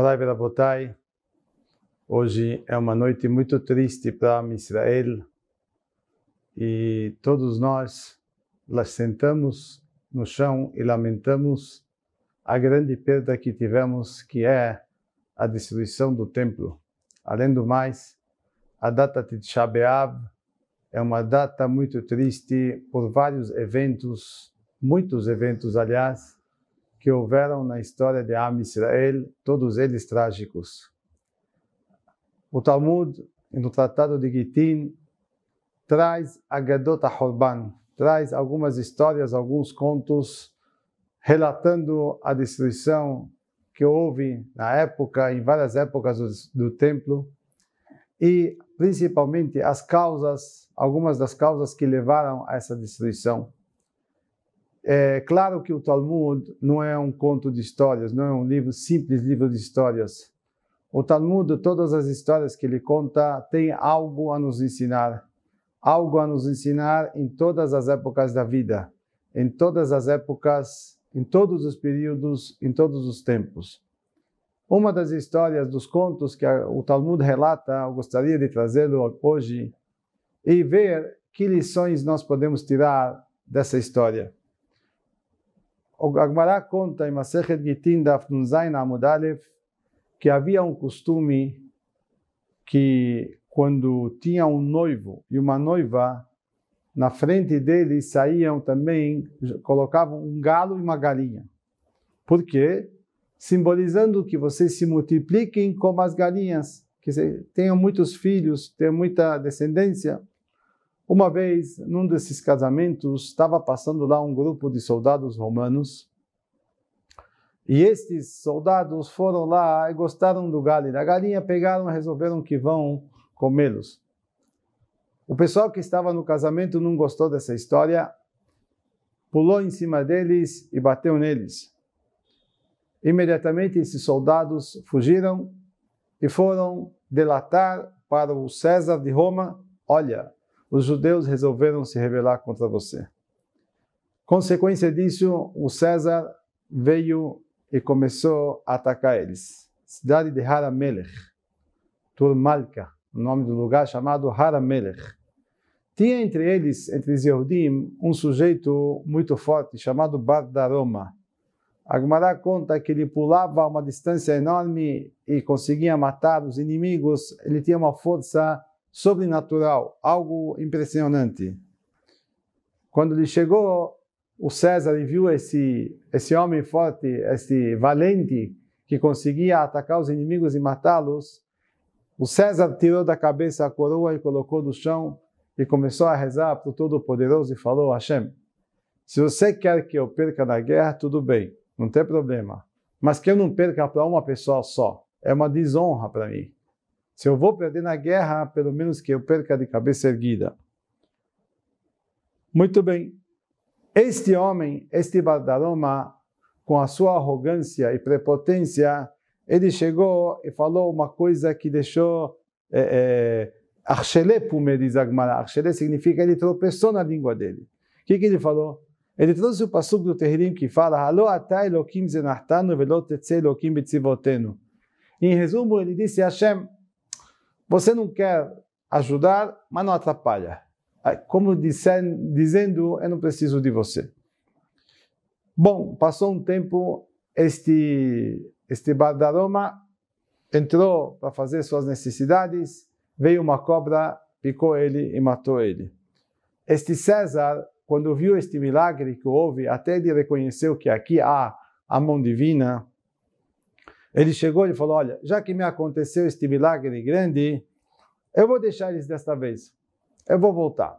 Morai Verabotai, hoje é uma noite muito triste para Israel e todos nós lá sentamos no chão e lamentamos a grande perda que tivemos, que é a destruição do templo. Além do mais, a data de Shabeab é uma data muito triste por vários eventos, muitos eventos, aliás, que houveram na história de Am Israel, todos eles trágicos. O Talmud, no Tratado de Gitin traz Agadot Horban, traz algumas histórias, alguns contos relatando a destruição que houve na época, em várias épocas do, do templo, e principalmente as causas, algumas das causas que levaram a essa destruição. É claro que o Talmud não é um conto de histórias, não é um livro simples livro de histórias. O Talmud, todas as histórias que ele conta, tem algo a nos ensinar. Algo a nos ensinar em todas as épocas da vida, em todas as épocas, em todos os períodos, em todos os tempos. Uma das histórias dos contos que o Talmud relata, eu gostaria de trazê-lo hoje e ver que lições nós podemos tirar dessa história. O Gemara conta em Masechet Gitin da Afnunzain Amud que havia um costume que quando tinha um noivo e uma noiva, na frente dele saíam também, colocavam um galo e uma galinha. Por quê? Simbolizando que vocês se multipliquem como as galinhas, que tenham muitos filhos, tenham muita descendência. Uma vez, num desses casamentos, estava passando lá um grupo de soldados romanos. E estes soldados foram lá e gostaram do galho e da galinha, pegaram e resolveram que vão comê-los. O pessoal que estava no casamento não gostou dessa história, pulou em cima deles e bateu neles. Imediatamente esses soldados fugiram e foram delatar para o César de Roma: olha, os judeus resolveram se rebelar contra você. Consequência disso, o César veio e começou a atacar eles. Cidade de Haramelech, Turmalca, o nome do lugar chamado Haramelech. Tinha entre eles, entre os um sujeito muito forte chamado Bardaroma. Agmará conta que ele pulava a uma distância enorme e conseguia matar os inimigos. Ele tinha uma força sobrenatural, algo impressionante. Quando ele chegou, o César e viu esse, esse homem forte, esse valente, que conseguia atacar os inimigos e matá-los, o César tirou da cabeça a coroa e colocou no chão e começou a rezar para o Todo-Poderoso e falou: Hashem, se você quer que eu perca na guerra, tudo bem, não tem problema. Mas que eu não perca para uma pessoa só, é uma desonra para mim. Se eu vou perder na guerra, pelo menos que eu perca de cabeça erguida. Muito bem. Este homem, este Badaroma, com a sua arrogância e prepotência, ele chegou e falou uma coisa que deixou. É, eh, é, eh, Archele pumeriz agmará. Archele significa ele tropeçou na língua dele. O que, que ele falou? Ele trouxe o passuco do Tehirim que fala: Halo atá Elohim zenahtanu velot lokim Elohim Em resumo, ele disse: Hashem, você não quer ajudar, mas não atrapalha. Como disser, dizendo, eu não preciso de você. Bom, passou um tempo, este, este Bardaroma entrou para fazer suas necessidades, veio uma cobra, picou ele e matou ele. Este César, quando viu este milagre que houve, até ele reconheceu que aqui há a mão divina, ele chegou e falou: Olha, já que me aconteceu este milagre grande, eu vou deixar eles desta vez. Eu vou voltar.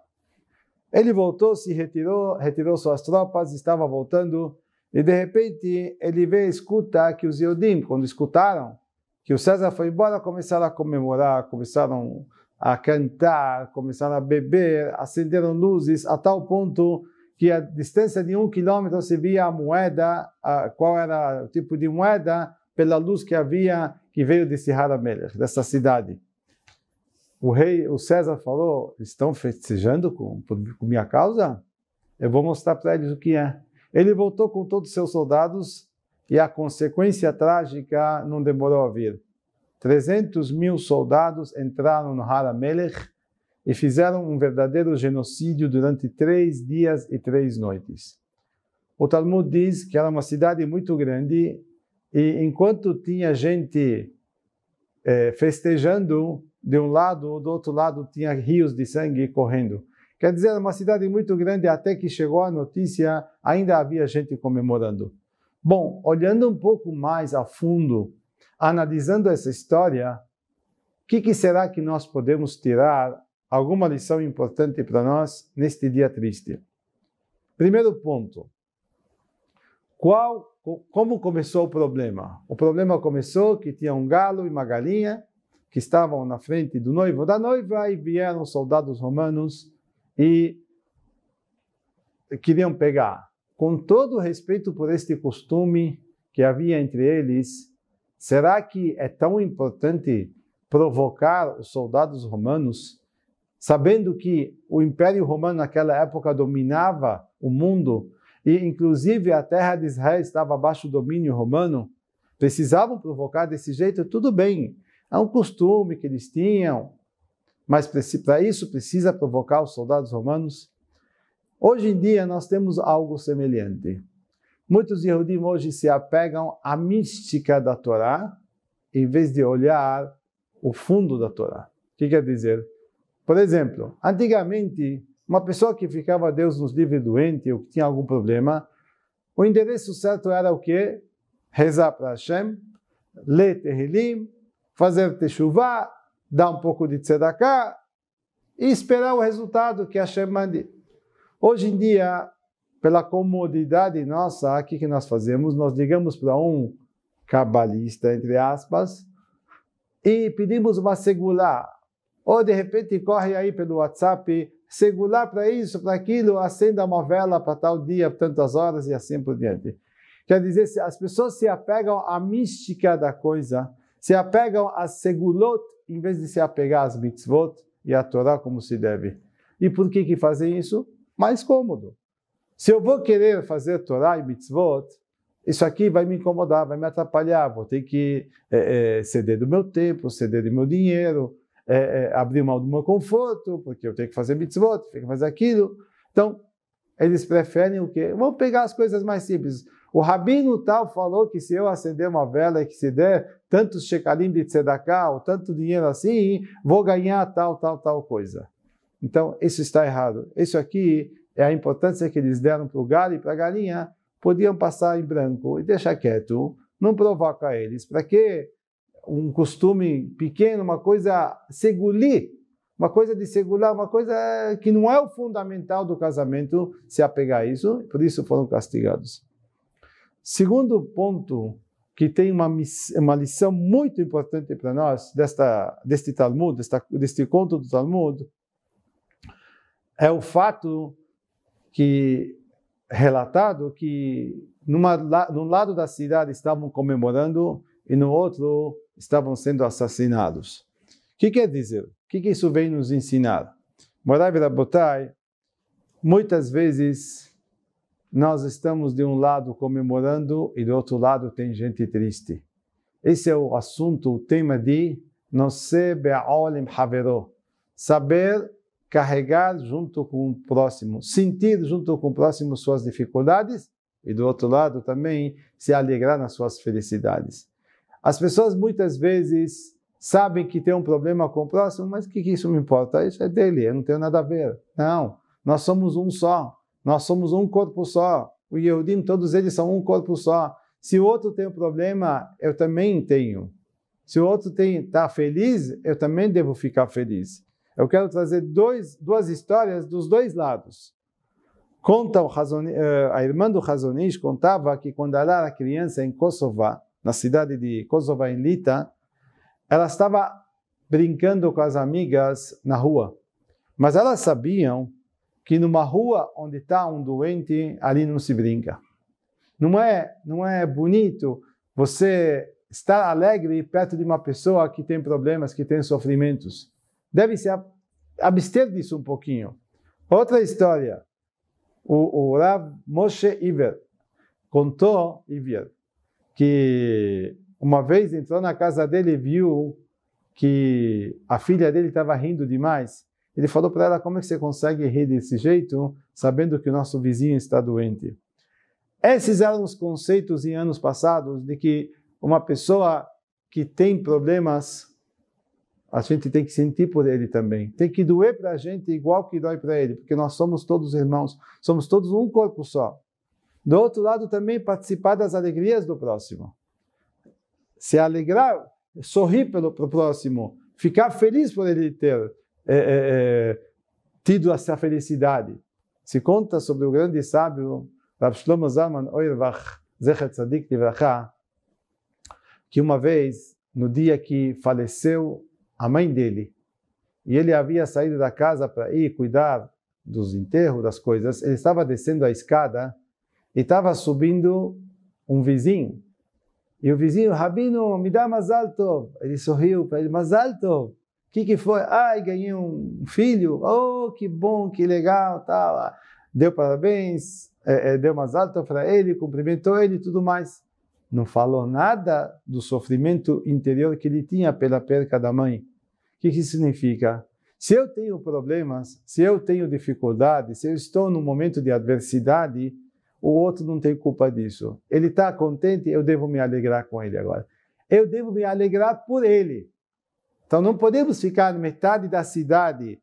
Ele voltou, se retirou, retirou suas tropas, estava voltando, e de repente ele vê, escuta que os Yodim, quando escutaram que o César foi embora, começaram a comemorar, começaram a cantar, começaram a beber, acenderam luzes, a tal ponto que a distância de um quilômetro se via a moeda, a, qual era o tipo de moeda, pela luz que havia, que veio de Sihar Melech, dessa cidade o rei, o César falou, estão festejando com, com minha causa? Eu vou mostrar para eles o que é. Ele voltou com todos os seus soldados e a consequência trágica não demorou a vir. 300 mil soldados entraram no Haramelech e fizeram um verdadeiro genocídio durante três dias e três noites. O Talmud diz que era uma cidade muito grande e enquanto tinha gente eh, festejando, de um lado ou do outro lado tinha rios de sangue correndo. Quer dizer, uma cidade muito grande, até que chegou a notícia, ainda havia gente comemorando. Bom, olhando um pouco mais a fundo, analisando essa história, o que, que será que nós podemos tirar alguma lição importante para nós neste dia triste? Primeiro ponto: qual, como começou o problema? O problema começou que tinha um galo e uma galinha que estavam na frente do noivo, da noiva, e vieram soldados romanos e queriam pegar. Com todo respeito por este costume que havia entre eles, será que é tão importante provocar os soldados romanos, sabendo que o Império Romano naquela época dominava o mundo e inclusive a terra de Israel estava abaixo do domínio romano? Precisavam provocar desse jeito? Tudo bem, é um costume que eles tinham, mas para isso precisa provocar os soldados romanos. Hoje em dia nós temos algo semelhante. Muitos Yehudim hoje se apegam à mística da Torá, em vez de olhar o fundo da Torá. O que quer dizer? Por exemplo, antigamente, uma pessoa que ficava, Deus nos livre, doente ou que tinha algum problema, o endereço certo era o quê? Rezar para Hashem, ler Tehillim, fazer techuvá, dar um pouco de tzedakah e esperar o resultado que Hashem mande. Hoje em dia, pela comodidade nossa, o que nós fazemos? Nós ligamos para um cabalista, entre aspas, e pedimos uma segular. Ou de repente corre aí pelo WhatsApp, segular para isso, para aquilo, acenda uma vela para tal dia, tantas horas e assim por diante. Quer dizer, as pessoas se apegam à mística da coisa se apegam às segulot em vez de se apegar às mitzvot e à Torá como se deve. E por que, que fazem isso? Mais cômodo. Se eu vou querer fazer Torá e mitzvot, isso aqui vai me incomodar, vai me atrapalhar, vou ter que é, é, ceder do meu tempo, ceder do meu dinheiro, é, é abrir mão do meu conforto, porque eu tenho que fazer mitzvot, tenho que fazer aquilo. Então, eles preferem o quê? Vamos pegar as coisas mais simples. O rabino tal falou que se eu acender uma vela e que se der tantos shekalim de tzedakah, ou tanto dinheiro assim, vou ganhar tal, tal, tal coisa. Então, isso está errado. Isso aqui é a importância que eles deram para o galo e para a galinha. Podiam passar em branco e deixar quieto, não provoca eles. Para que um costume pequeno, uma coisa segulir, uma coisa de segurar, uma coisa que não é o fundamental do casamento, se apegar a isso, por isso foram castigados. Segundo ponto que tem uma, uma lição muito importante para nós desta, deste Talmud, desta, deste conto do Talmud, é o fato que relatado que numa, num lado da cidade estavam comemorando e no outro estavam sendo assassinados. O que quer dizer? O que, que isso vem nos ensinar? Morai Rabotai, muitas vezes nós estamos de um lado comemorando e do outro lado tem gente triste. Esse é o assunto, o tema de Noseb Aolim Haverô. Saber carregar junto com o próximo, sentir junto com o próximo suas dificuldades e do outro lado também se alegrar nas suas felicidades. As pessoas muitas vezes sabem que tem um problema com o próximo, mas o que, que isso me importa? Isso é dele, eu não tenho nada a ver. Não, nós somos um só. Nós somos um corpo só. O Yehudim, todos eles são um corpo só. Se o outro tem um problema, eu também tenho. Se o outro está feliz, eu também devo ficar feliz. Eu quero trazer dois, duas histórias dos dois lados. Conta Hazoni, eh, a irmã do Razonish contava que quando ela era criança em Kosovo, na cidade de Kosovo, em Lita, ela estava brincando com as amigas na rua. Mas elas sabiam que numa rua onde está um doente, ali não se brinca. Não é, não é bonito você estar alegre perto de uma pessoa que tem problemas, que tem sofrimentos. Deve se abster disso um pouquinho. Outra história. O, o Rav Moshe Iver contou, Iver, que uma vez entrou na casa dele e viu que a filha dele estava rindo demais ele falou para ela: Como é que você consegue rir desse jeito, sabendo que o nosso vizinho está doente? Esses eram os conceitos em anos passados de que uma pessoa que tem problemas, a gente tem que sentir por ele também. Tem que doer para a gente igual que dói para ele, porque nós somos todos irmãos, somos todos um corpo só. Do outro lado, também participar das alegrias do próximo. Se alegrar, sorrir pelo próximo, ficar feliz por ele ter, é, é, é, tido essa felicidade. Se conta sobre o grande sábio Rav Shlomo Zalman Oirvach, Zecher Tzadik Livracha, que uma vez, no dia que faleceu a mãe dele, e ele havia saído da casa para ir cuidar dos enterros, das coisas, ele estava descendo a escada e estava subindo um vizinho. E o vizinho, Rabino, me dá mais alto. Ele sorriu para ele, mais alto. O que, que foi? Ai, ganhei um filho. Oh, que bom, que legal, tal. Deu parabéns, é, é, deu umas altas para ele, cumprimentou ele e tudo mais. Não falou nada do sofrimento interior que ele tinha pela perca da mãe. O que, que isso significa? Se eu tenho problemas, se eu tenho dificuldades, se eu estou num momento de adversidade, o outro não tem culpa disso. Ele está contente, eu devo me alegrar com ele agora. Eu devo me alegrar por ele. Então não podemos ficar metade da cidade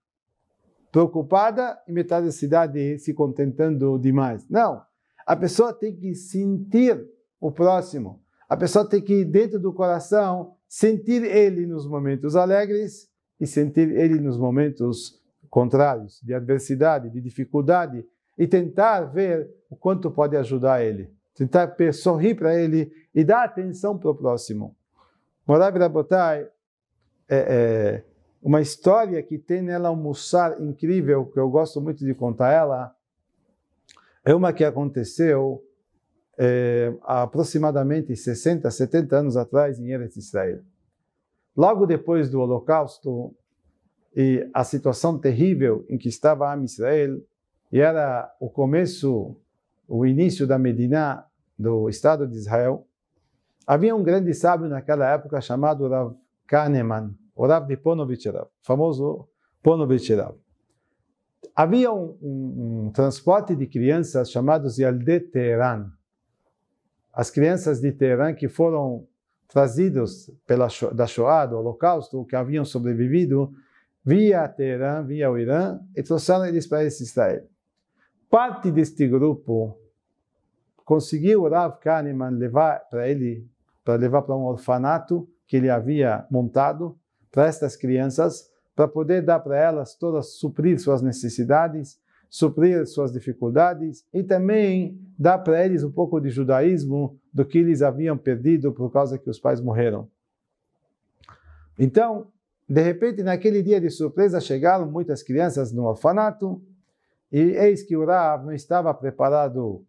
preocupada e metade da cidade se contentando demais. Não. A pessoa tem que sentir o próximo. A pessoa tem que, dentro do coração, sentir ele nos momentos alegres e sentir ele nos momentos contrários, de adversidade, de dificuldade, e tentar ver o quanto pode ajudar ele. Tentar sorrir para ele e dar atenção para o próximo. Moravi Rabotai, é, é, uma história que tem nela um mussar incrível, que eu gosto muito de contar ela, é uma que aconteceu é, aproximadamente 60, 70 anos atrás em Eretz Israel. Logo depois do Holocausto e a situação terrível em que estava a Israel, e era o começo, o início da Medina, do Estado de Israel, havia um grande sábio naquela época chamado Rav Kahneman o Rav de Ponovich Rav, famoso Ponovich Rav. Havia um, um, um, transporte de crianças chamados Alde Teheran. As crianças de Teheran que foram trazidas pela, da Shoah, do Holocausto, que haviam sobrevivido, via Teheran, via o Irã, e trouxeram eles para esse Israel. Parte deste grupo conseguiu o Rav Kahneman levar para ele, para levar para um orfanato que ele havia montado, para estas crianças, para poder dar para elas todas, suprir suas necessidades, suprir suas dificuldades e também dar para eles um pouco de judaísmo do que eles haviam perdido por causa que os pais morreram. Então, de repente, naquele dia de surpresa, chegaram muitas crianças no orfanato e eis que o Rav não estava preparado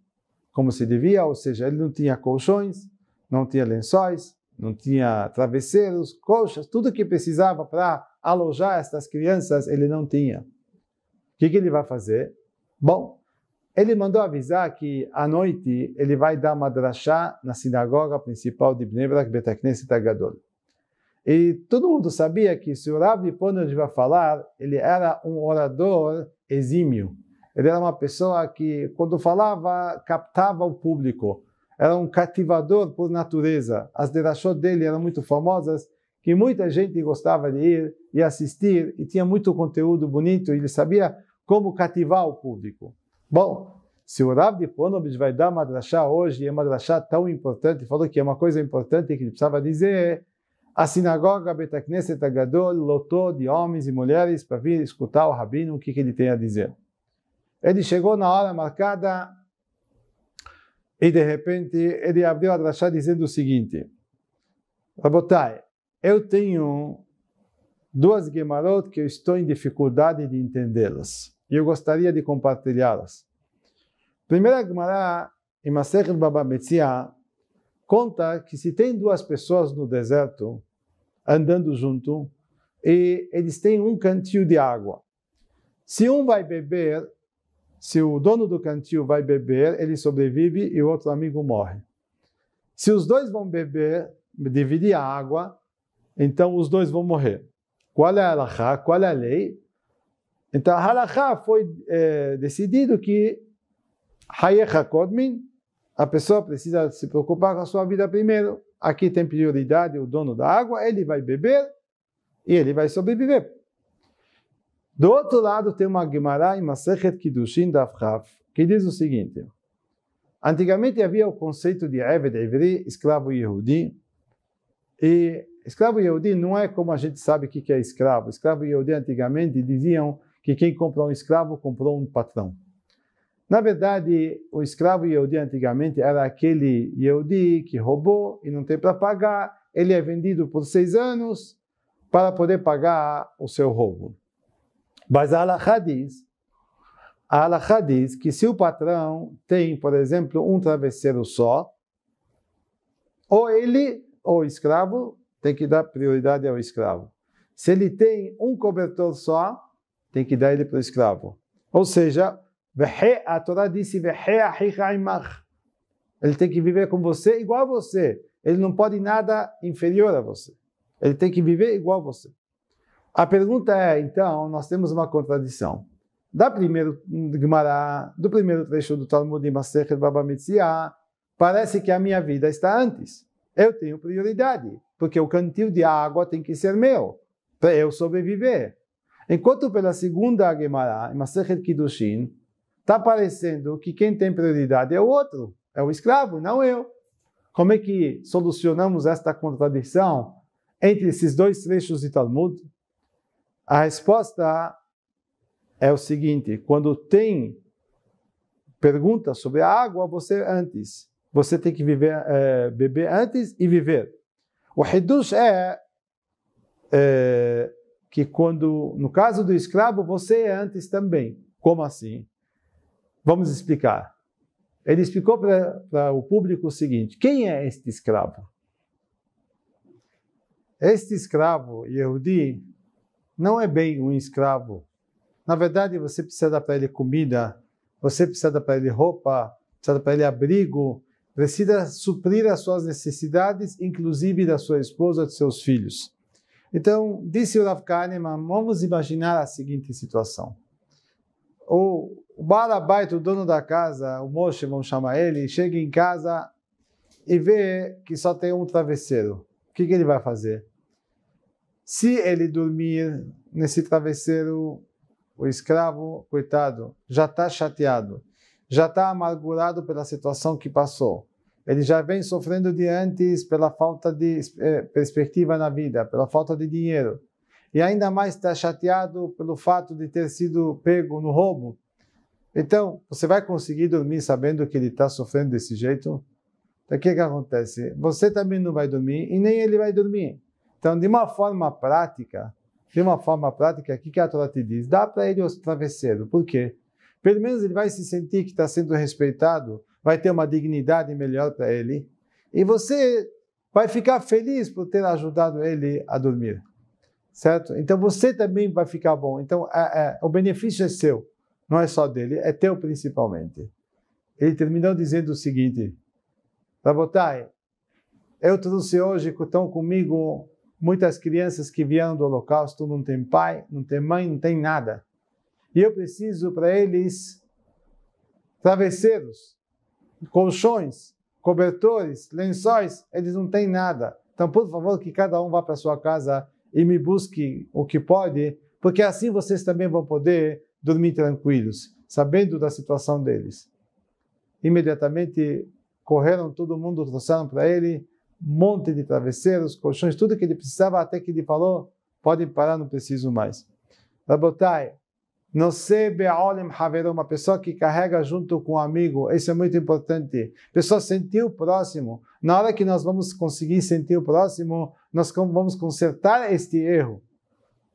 como se devia, ou seja, ele não tinha colchões, não tinha lençóis, não tinha travesseiros, colchas, tudo que precisava para alojar estas crianças, ele não tinha. O que, que ele vai fazer? Bom, ele mandou avisar que à noite ele vai dar madrachá na sinagoga principal de Bnebrak, Brak, e Tagadol. E todo mundo sabia que se o Rabbi Liponov vai falar, ele era um orador exímio. Ele era uma pessoa que, quando falava, captava o público era um cativador por natureza. As derachot dele eram muito famosas, que muita gente gostava de ir e assistir, e tinha muito conteúdo bonito, e ele sabia como cativar o público. Bom, se o Rav de Ponovich vai dar madrasha hoje, e é madrasha tão importante, falou que é uma coisa importante que ele precisava dizer, a sinagoga Betacneset Agadol lotou de homens e mulheres para vir escutar o Rabino, o que, que ele tem a dizer. Ele chegou na hora marcada, e de repente ele abriu a drachá dizendo o seguinte: Rabotai, eu tenho duas Gemarot que eu estou em dificuldade de entendê-las e eu gostaria de compartilhá-las. Primeira Gemara, em Masechet Baba Metzia, conta que se tem duas pessoas no deserto andando junto e eles têm um cantil de água. Se um vai beber se o dono do cantil vai beber, ele sobrevive e o outro amigo morre. Se os dois vão beber, dividir a água, então os dois vão morrer. Qual é a halakha? Qual é a lei? Então, a halakha foi é, decidido que hayecha kodmin, a pessoa precisa se preocupar com a sua vida primeiro. Aqui tem prioridade o dono da água, ele vai beber e ele vai sobreviver. Do outro lado, tem uma Gemara em Masechet Kiddushin Dafchav, que diz o seguinte. Antigamente havia o conceito de Eved Evri, escravo Yehudi, e escravo Yehudi não é como a gente sabe o que é escravo. Escravo Yehudi antigamente diziam que quem comprou um escravo comprou um patrão. Na verdade, o escravo Yehudi antigamente era aquele Yehudi que roubou e não tem para pagar. Ele é vendido por seis anos para poder pagar o seu roubo. Mas a Allahá diz, diz que se o patrão tem, por exemplo, um travesseiro só, ou ele, ou o escravo, tem que dar prioridade ao escravo. Se ele tem um cobertor só, tem que dar ele para o escravo. Ou seja, a Torá disse, ele tem que viver com você igual a você. Ele não pode nada inferior a você. Ele tem que viver igual a você. A pergunta é, então, nós temos uma contradição. Da primeiro Gemara, do primeiro trecho do Talmud de Masechet Baba parece que a minha vida está antes. Eu tenho prioridade, porque o cantil de água tem que ser meu, para eu sobreviver. Enquanto pela segunda Gemara, Masechet Kiddushin, está parecendo que quem tem prioridade é o outro, é o escravo, não eu. Como é que solucionamos esta contradição entre esses dois trechos de Talmud? A resposta é o seguinte: quando tem pergunta sobre a água, você antes. Você tem que viver, é, beber antes e viver. O Reduz é, é que quando, no caso do escravo, você é antes também. Como assim? Vamos explicar. Ele explicou para o público o seguinte: quem é este escravo? Este escravo Yehudi não é bem um escravo. Na verdade, você precisa dar para ele comida, você precisa dar para ele roupa, precisa dar para ele abrigo, precisa suprir as suas necessidades, inclusive da sua esposa, e dos seus filhos. Então, disse o Rav Kahneman, vamos imaginar a seguinte situação. O Barabait, o dono da casa, o Moshe, vamos chamar ele, chega em casa e vê que só tem um travesseiro. O que, que ele vai fazer? Se ele dormir nesse travesseiro, o escravo, coitado, já está chateado, já está amargurado pela situação que passou. Ele já vem sofrendo de antes pela falta de eh, perspectiva na vida, pela falta de dinheiro. E ainda mais está chateado pelo fato de ter sido pego no roubo. Então, você vai conseguir dormir sabendo que ele está sofrendo desse jeito? Então, o que, que acontece? Você também não vai dormir e nem ele vai dormir. Então, de uma forma prática, de uma forma prática, o que a Torá te diz? Dá para ele o travesseiro. Por quê? Pelo menos ele vai se sentir que está sendo respeitado, vai ter uma dignidade melhor para ele. E você vai ficar feliz por ter ajudado ele a dormir. Certo? Então você também vai ficar bom. Então é, é, o benefício é seu, não é só dele, é teu principalmente. Ele terminou dizendo o seguinte: Rabotai, eu trouxe hoje, estão comigo Muitas crianças que vieram do Holocausto não têm pai, não têm mãe, não têm nada. E eu preciso para eles travesseiros, colchões, cobertores, lençóis, eles não têm nada. Então, por favor, que cada um vá para sua casa e me busque o que pode, porque assim vocês também vão poder dormir tranquilos, sabendo da situação deles. Imediatamente correram todo mundo, trouxeram para ele monte de travesseiros, colchões, tudo que ele precisava, até que ele falou: podem parar, não preciso mais. Rabotai, Nosebe Olim Haverou, uma pessoa que carrega junto com um amigo, isso é muito importante. pessoa sentir o próximo. Na hora que nós vamos conseguir sentir o próximo, nós vamos consertar este erro.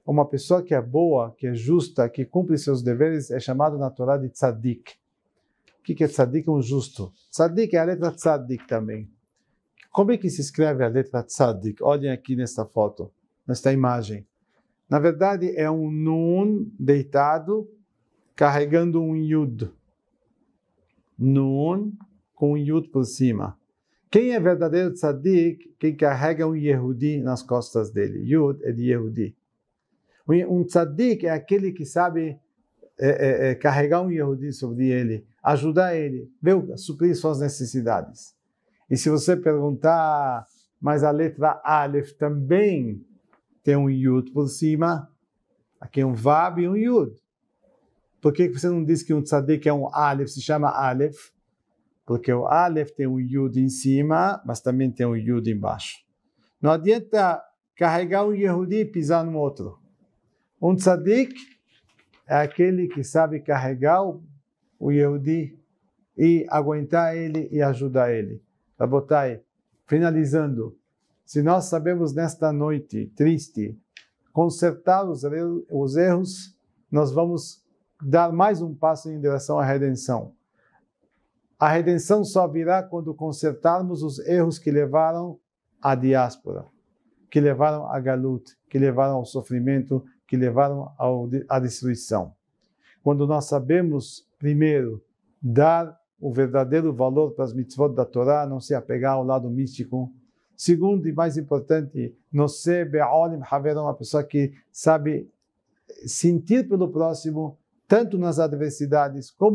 Uma pessoa que é boa, que é justa, que cumpre seus deveres, é chamada na Torá de tzadik. O que é tzadik? Um justo. Tzadik é a letra tzadik também. Como é que se escreve a letra Tzadik? Olhem aqui nesta foto, nesta imagem. Na verdade, é um Nun deitado carregando um Yud. Nun com um Yud por cima. Quem é verdadeiro tzadik? Quem carrega um Yehudi nas costas dele. Yud é de Yehudi. Um tzadik é aquele que sabe é, é, é, carregar um Yehudi sobre ele, ajudar ele, ver, suprir suas necessidades. E se você perguntar, mas a letra Aleph também tem um Yud por cima, aqui é um Vab e um Yud. Por que você não diz que um tzadik é um Aleph, se chama Aleph? Porque o Aleph tem um Yud em cima, mas também tem um Yud embaixo. Não adianta carregar um Yehudi e pisar no outro. Um tzadik é aquele que sabe carregar o Yehudi e aguentar ele e ajudar ele. Rabotai, tá, finalizando, se nós sabemos nesta noite triste consertar os, os erros, nós vamos dar mais um passo em direção à redenção. A redenção só virá quando consertarmos os erros que levaram à diáspora, que levaram à galut, que levaram ao sofrimento, que levaram ao, à destruição. Quando nós sabemos, primeiro, dar o verdadeiro valor para as mitzvot da Torá, não se apegar ao lado místico. Segundo e mais importante, Nosé Be'olim Haver, uma pessoa que sabe sentir pelo próximo, tanto nas adversidades como